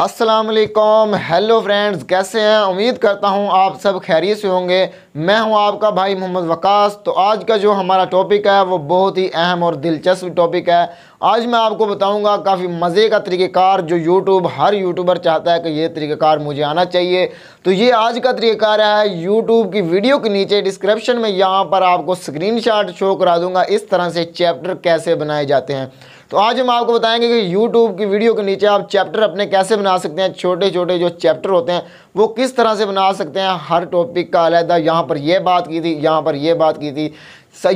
असलकम hello friends कैसे हैं उम्मीद करता हूं आप सब खैरियत से होंगे मैं हूं आपका भाई मोहम्मद वकास तो आज का जो हमारा टॉपिक है वो बहुत ही अहम और दिलचस्प टॉपिक है आज मैं आपको बताऊंगा काफ़ी मज़े का तरीक़ेकार जो यूट्यूब हर यूट्यूबर चाहता है कि ये तरीक़ेकार मुझे आना चाहिए तो ये आज का तरीक़ेकार है यूट्यूब की वीडियो के नीचे डिस्क्रिप्शन में यहाँ पर आपको स्क्रीन शो करा दूँगा इस तरह से चैप्टर कैसे बनाए जाते हैं तो आज हम आपको बताएंगे कि यूट्यूब की वीडियो के नीचे आप चैप्टर अपने कैसे बना सकते हैं छोटे छोटे जो चैप्टर होते हैं वो किस तरह से बना सकते हैं हर टॉपिक का अलहदा यहाँ पर यह बात की थी यहाँ पर यह बात की थी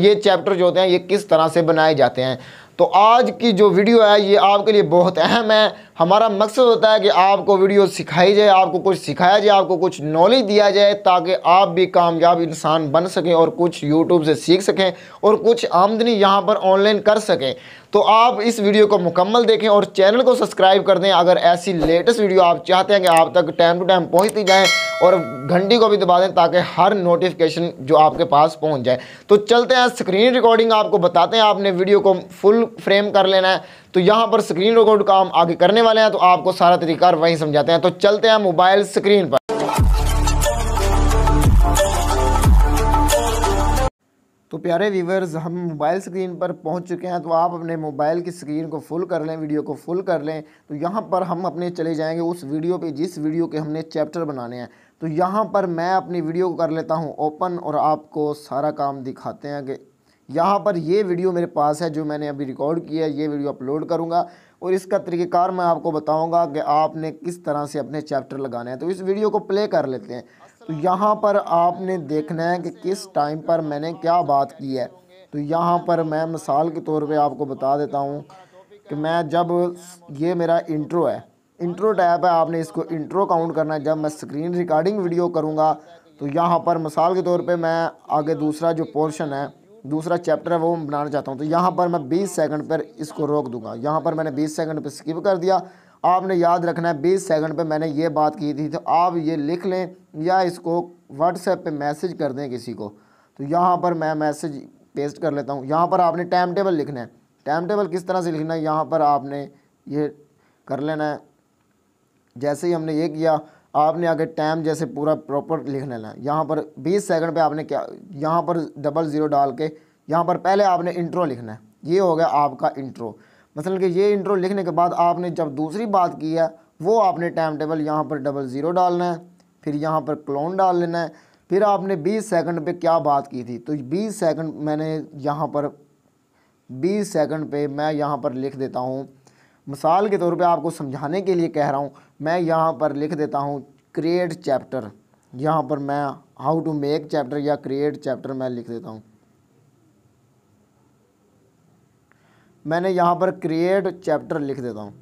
ये चैप्टर जो होते हैं ये किस तरह से बनाए जाते हैं तो आज की जो वीडियो है ये आपके लिए बहुत अहम है हमारा मकसद होता है कि आपको वीडियो सिखाई जाए आपको कुछ सिखाया जाए आपको कुछ नॉलेज दिया जाए ताकि आप भी कामयाब इंसान बन सकें और कुछ यूट्यूब से सीख सकें और कुछ आमदनी यहाँ पर ऑनलाइन कर सकें तो आप इस वीडियो को मुकम्मल देखें और चैनल को सब्सक्राइब कर दें अगर ऐसी लेटेस्ट वीडियो आप चाहते हैं कि आप तक टाइम टू टाइम पहुँचती जाएँ और घंटी को भी दबा दें ताकि हर नोटिफिकेशन जो आपके पास पहुंच जाए तो चलते हैं स्क्रीन रिकॉर्डिंग आपको बताते हैं आपने वीडियो को फुल फ्रेम कर लेना है तो यहाँ पर स्क्रीन रिकॉर्ड काम आगे करने वाले हैं तो आपको सारा तरीका वहीं समझाते हैं तो चलते हैं मोबाइल स्क्रीन पर तो प्यारे व्यूवर्स हम मोबाइल स्क्रीन पर पहुंच चुके हैं तो आप अपने मोबाइल की स्क्रीन को फुल कर लें वीडियो को फुल कर लें तो यहाँ पर हम अपने चले जाएंगे उस वीडियो पे जिस वीडियो के हमने चैप्टर बनाने हैं तो यहाँ पर मैं अपनी वीडियो को कर लेता हूँ ओपन और आपको सारा काम दिखाते हैं कि यहाँ पर ये वीडियो मेरे पास है जो मैंने अभी रिकॉर्ड किया है ये वीडियो अपलोड करूँगा और इसका तरीक़ेकार मैं आपको बताऊँगा कि आपने किस तरह से अपने चैप्टर लगाने हैं तो इस वीडियो को प्ले कर लेते हैं तो यहाँ पर आपने देखना है कि किस टाइम पर मैंने क्या बात की है तो यहाँ पर मैं मिसाल के तौर पर आपको बता देता हूँ कि मैं जब ये मेरा इंट्रो है इंट्रो टैप है आपने इसको इंट्रो काउंट करना है जब मैं स्क्रीन रिकॉर्डिंग वीडियो करूँगा तो यहाँ पर मिसाल के तौर पे मैं आगे दूसरा जो पोर्शन है दूसरा चैप्टर है वो मैं बनाना चाहता हूँ तो यहाँ पर मैं बीस सेकंड पर इसको रोक दूंगा यहाँ पर मैंने बीस सेकंड पर स्किप कर दिया आपने याद रखना है बीस सेकंड पर मैंने ये बात की थी तो आप ये लिख लें या इसको व्हाट्सएप पर मैसेज कर दें किसी को तो यहाँ पर मैं मैसेज पेस्ट कर लेता हूँ यहाँ पर आपने टाइम टेबल लिखना है टाइम टेबल किस तरह से लिखना है यहाँ पर आपने ये कर लेना है जैसे ही हमने ये किया आपने आगे टाइम जैसे पूरा प्रॉपर लिख लेना है यहाँ पर 20 सेकंड पे आपने क्या यहाँ पर डबल ज़ीरो डाल के यहाँ पर पहले आपने इंट्रो लिखना है ये हो गया आपका इंट्रो मतलब कि ये इंट्रो लिखने के बाद आपने जब दूसरी बात की है वो आपने टाइम टेबल यहाँ पर डबल ज़ीरो डालना है फिर यहाँ पर क्लोन डाल लेना है फिर आपने बीस सेकेंड पर क्या बात की थी तो बीस सेकेंड मैंने यहाँ पर बीस सेकेंड पर मैं यहाँ पर लिख देता हूँ मिसाल के तौर पे आपको समझाने के लिए कह रहा हूँ मैं यहाँ पर लिख देता हूँ क्रिएट चैप्टर यहाँ पर मैं हाउ टू मेक चैप्टर या क्रिएट चैप्टर मैं लिख देता हूँ मैंने यहाँ पर क्रिएट चैप्टर लिख देता हूँ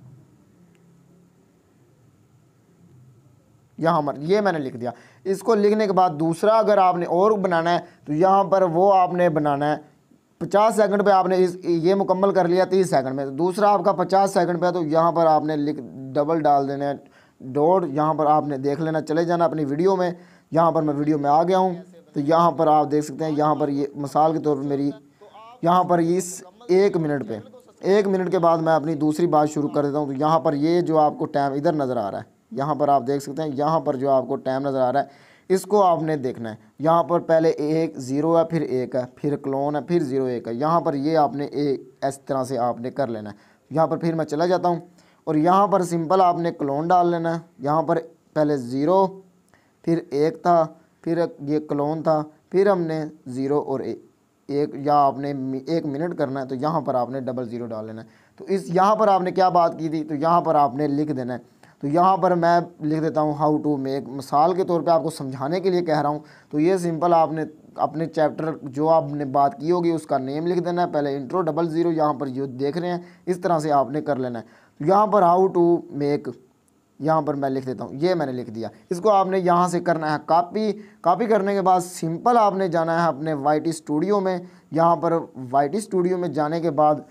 यहाँ पर ये मैंने लिख दिया इसको लिखने के बाद दूसरा अगर आपने और बनाना है तो यहाँ पर वो आपने बनाना है पचास सेकंड पे आपने इस ये मुकम्मल कर लिया तीस सेकंड में दूसरा आपका पचास सेकंड पे तो यहाँ पर आपने लिख डबल डाल देना है डॉट यहाँ पर आपने देख लेना चले जाना अपनी वीडियो में यहाँ पर मैं वीडियो में आ गया हूँ तो यहाँ पर आप देख सकते हैं यहाँ पर ये मिसाल के तौर पर मेरी यहाँ पर इस एक मिनट पर एक मिनट के बाद मैं अपनी दूसरी बात शुरू कर देता हूँ तो यहाँ पर ये जो आपको टाइम इधर नज़र आ रहा है यहाँ पर आप देख सकते हैं यहाँ पर जो आपको टाइम नज़र आ रहा है इसको आपने देखना है यहाँ पर पहले एक ज़ीरो है फिर एक है फिर क्लोन है फिर ज़ीरो एक है यहाँ पर ये आपने एक इस तरह से आपने कर लेना है यहाँ पर फिर मैं चला जाता हूँ और यहाँ पर सिंपल आपने क्लोन डाल लेना है यहाँ पर पहले ज़ीरो फिर एक था फिर ये क्लोन था फिर हमने ज़ीरो और ए, एक या आपने एक मिनट करना है तो यहाँ पर आपने डबल ज़ीरो डाल लेना है तो इस यहाँ पर आपने क्या बात की थी तो यहाँ पर आपने लिख देना है तो यहाँ पर मैं लिख देता हूँ हाउ टू मेक मिसाल के तौर पे आपको समझाने के लिए कह रहा हूँ तो ये सिंपल आपने अपने चैप्टर जो आपने बात की होगी उसका नेम लिख देना है पहले इंट्रो डबल ज़ीरो यहाँ पर जो देख रहे हैं इस तरह से आपने कर लेना है तो यहाँ पर हाउ टू मेक यहाँ पर मैं लिख देता हूँ ये मैंने लिख दिया इसको आपने यहाँ से करना है कापी कापी करने के बाद सिंपल आपने जाना है अपने वाई स्टूडियो में यहाँ पर वाई स्टूडियो में जाने के बाद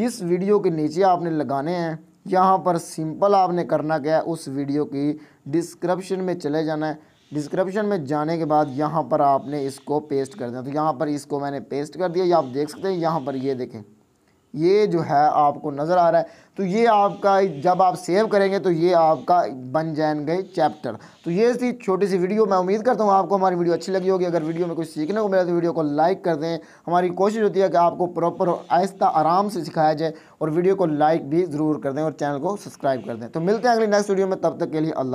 जिस वीडियो के नीचे आपने लगाने हैं यहाँ पर सिंपल आपने करना क्या है उस वीडियो की डिस्क्रिप्शन में चले जाना है डिस्क्रिप्शन में जाने के बाद यहाँ पर आपने इसको पेस्ट कर देना तो यहाँ पर इसको मैंने पेस्ट कर दिया या आप देख सकते हैं यहाँ पर ये देखें ये जो है आपको नज़र आ रहा है तो ये आपका जब आप सेव करेंगे तो ये आपका बन जाएंगे चैप्टर तो ये थी छोटी सी वीडियो मैं उम्मीद करता हूँ आपको हमारी वीडियो अच्छी लगी होगी अगर वीडियो में कुछ सीखने को मिला तो वीडियो को लाइक कर दें हमारी कोशिश होती है कि आपको प्रॉपर आहिस्ता आराम से सिखाया जाए और वीडियो को लाइक भी ज़रूर कर दें और चैनल को सब्सक्राइब कर दें तो मिलते हैं अगली नेक्स्ट वीडियो में तब तक के लिए अल्लाह